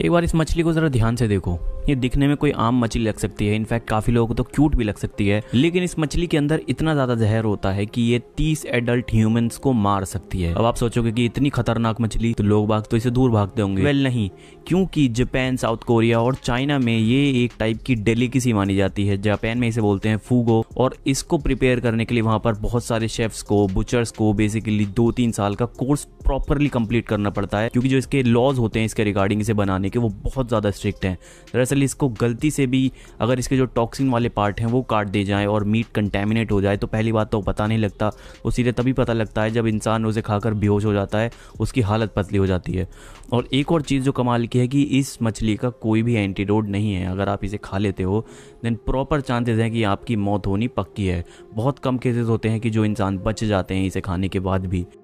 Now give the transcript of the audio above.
एक बार इस मछली को ज़रा ध्यान से देखो ये दिखने में कोई आम मछली लग सकती है इनफैक्ट काफी लोगों को तो क्यूट भी लग सकती है लेकिन इस मछली के अंदर इतना ज्यादा जहर होता है कि ये तीस एडल्ट ह्यूमंस को मार सकती है अब आप सोचोगे की इतनी खतरनाक मछली तो लोग बाग तो इसे दूर भागते होंगे वेल नहीं क्योंकि जापान साउथ कोरिया और चाइना में ये एक टाइप की डेलीकेसी मानी जाती है जापान में इसे बोलते हैं फूगो और इसको प्रिपेयर करने के लिए वहां पर बहुत सारे शेफ्स को बुचर्स को बेसिकली दो तीन साल का कोर्स प्रॉपरली कंप्लीट करना पड़ता है क्योंकि जो इसके लॉज होते हैं इसके रिगार्डिंग इसे बनाने के वो बहुत ज्यादा स्ट्रिक्ट हैं दरअसल दरअसल इसको गलती से भी अगर इसके जो टॉक्सिन वाले पार्ट हैं वो काट दे जाएँ और मीट कंटेमिनेट हो जाए तो पहली बात तो पता नहीं लगता वो सीधे तभी पता लगता है जब इंसान उसे खाकर बेहोश हो जाता है उसकी हालत पतली हो जाती है और एक और चीज़ जो कमाल की है कि इस मछली का कोई भी एंटीडोड नहीं है अगर आप इसे खा लेते हो देन प्रॉपर चांसेस हैं कि आपकी मौत होनी पक्की है बहुत कम केसेस होते हैं कि जो इंसान बच जाते हैं इसे खाने के बाद भी